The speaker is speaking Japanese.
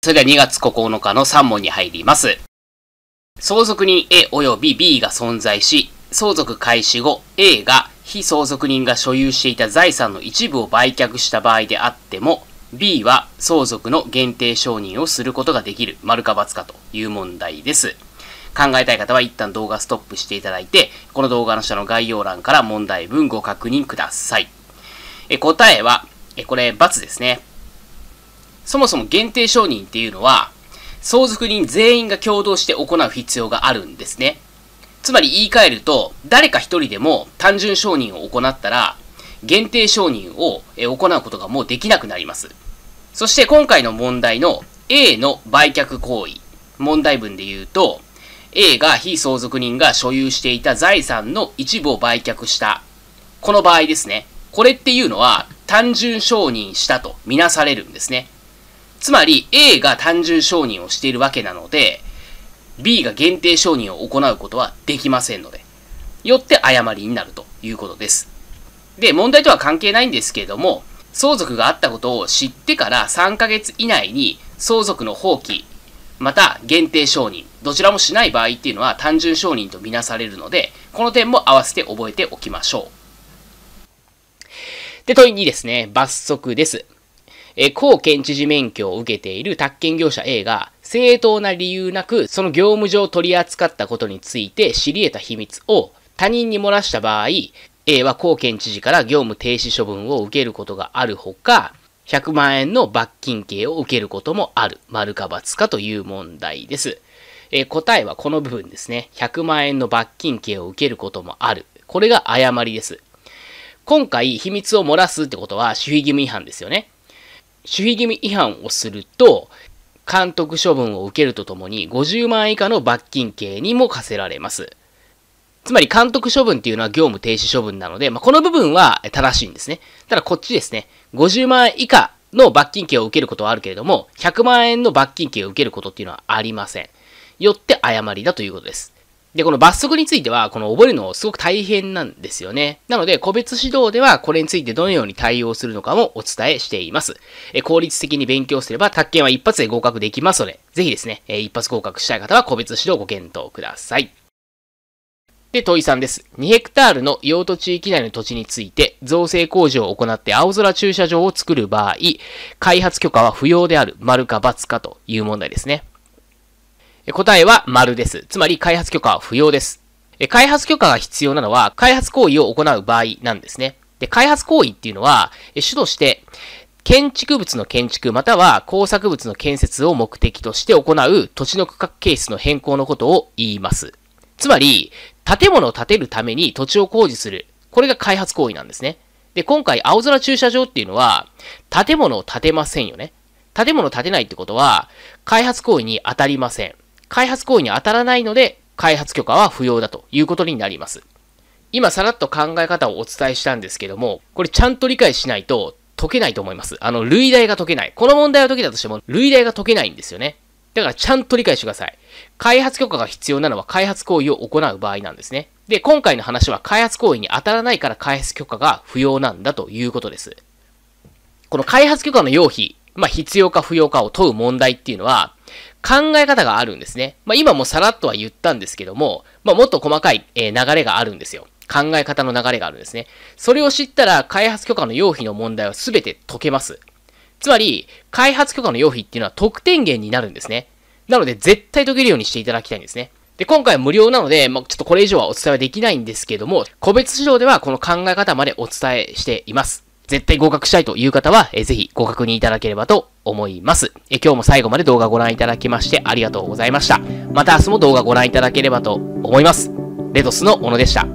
それでは2月9日の3問に入ります。相続人 A 及び B が存在し、相続開始後 A が非相続人が所有していた財産の一部を売却した場合であっても、B は相続の限定承認をすることができる、丸か×かという問題です。考えたい方は一旦動画ストップしていただいて、この動画の下の概要欄から問題文ご確認ください。え答えは、えこれ×ですね。そもそも限定承認っていうのは、相続人全員が共同して行う必要があるんですね。つまり言い換えると、誰か一人でも単純承認を行ったら、限定承認を行うことがもうできなくなります。そして今回の問題の A の売却行為、問題文で言うと、A が非相続人が所有していた財産の一部を売却した。この場合ですね。これっていうのは単純承認したとみなされるんですね。つまり A が単純承認をしているわけなので、B が限定承認を行うことはできませんので、よって誤りになるということです。で、問題とは関係ないんですけれども、相続があったことを知ってから3ヶ月以内に相続の放棄、また限定承認、どちらもしない場合っていうのは単純承認とみなされるので、この点も併せて覚えておきましょう。で、問い2ですね。罰則です。え高県知事免許を受けている宅建業者 A が、正当な理由なく、その業務上取り扱ったことについて知り得た秘密を他人に漏らした場合、A は高県知事から業務停止処分を受けることがあるほか、100万円の罰金刑を受けることもある。丸か罰かという問題です。えー、答えはこの部分ですね。100万円の罰金刑を受けることもある。これが誤りです。今回、秘密を漏らすってことは、守秘義務違反ですよね。守秘義務違反をすると、監督処分を受けるとともに50万円以下の罰金刑にも課せられます。つまり監督処分っていうのは業務停止処分なので、まあ、この部分は正しいんですね。ただこっちですね、50万円以下の罰金刑を受けることはあるけれども、100万円の罰金刑を受けることっていうのはありません。よって誤りだということです。で、この罰則については、この覚えるのすごく大変なんですよね。なので、個別指導ではこれについてどのように対応するのかもお伝えしています。え効率的に勉強すれば、宅建は一発で合格できますので、ぜひですね、え一発合格したい方は個別指導ご検討ください。で、問いさんです。2ヘクタールの用途地域内の土地について、造成工事を行って青空駐車場を作る場合、開発許可は不要である、丸か×かという問題ですね。答えは丸です。つまり開発許可は不要です。開発許可が必要なのは、開発行為を行う場合なんですね。で、開発行為っていうのは、主として、建築物の建築または工作物の建設を目的として行う土地の区画形質の変更のことを言います。つまり、建物を建てるために土地を工事する。これが開発行為なんですね。で、今回、青空駐車場っていうのは、建物を建てませんよね。建物を建てないってことは、開発行為に当たりません。開発行為に当たらないので、開発許可は不要だということになります。今さらっと考え方をお伝えしたんですけども、これちゃんと理解しないと解けないと思います。あの、類題が解けない。この問題を解けたとしても、類題が解けないんですよね。だからちゃんと理解してください。開発許可が必要なのは開発行為を行う場合なんですね。で、今回の話は開発行為に当たらないから開発許可が不要なんだということです。この開発許可の要否、まあ必要か不要かを問う問題っていうのは、考え方があるんですね。まあ、今もさらっとは言ったんですけども、まあ、もっと細かい、えー、流れがあるんですよ。考え方の流れがあるんですね。それを知ったら開発許可の要否の問題は全て解けます。つまり、開発許可の要否っていうのは得点源になるんですね。なので、絶対解けるようにしていただきたいんですね。で、今回無料なので、まあ、ちょっとこれ以上はお伝えはできないんですけども、個別指導ではこの考え方までお伝えしています。絶対合格したいという方は、えー、ぜひご確認いただければと思います。え今日も最後まで動画をご覧いただきましてありがとうございました。また明日も動画ご覧いただければと思います。レトスの小野でした。